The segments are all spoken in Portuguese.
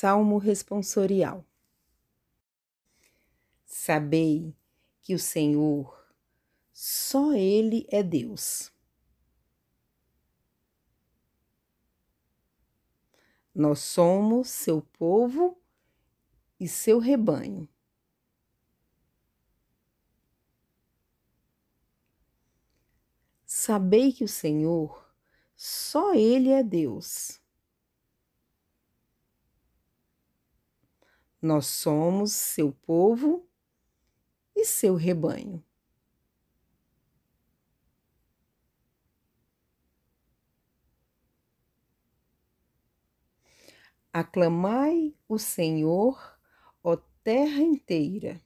Salmo responsorial. Sabei que o Senhor, só Ele é Deus. Nós somos seu povo e seu rebanho. Sabei que o Senhor, só Ele é Deus. Nós somos seu povo e seu rebanho. Aclamai o Senhor, ó terra inteira.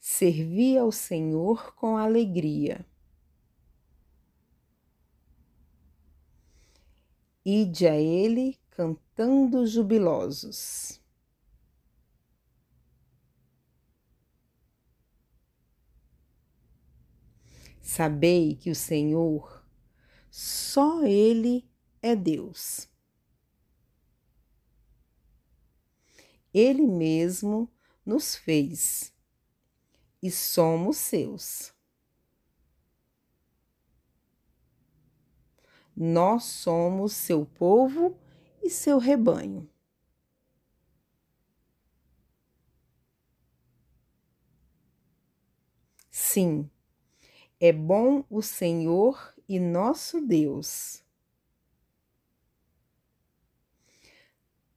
Servi ao Senhor com alegria. Ide a Ele cantando jubilosos. Sabei que o Senhor, só Ele é Deus. Ele mesmo nos fez e somos seus. Nós somos seu povo e seu rebanho. Sim, é bom o Senhor e nosso Deus.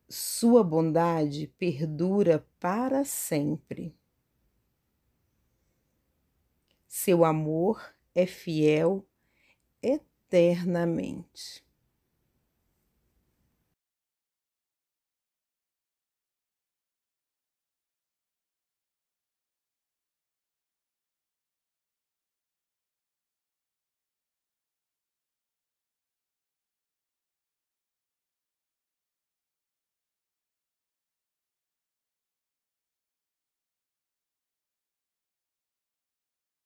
Sua bondade perdura para sempre. Seu amor é fiel eternamente.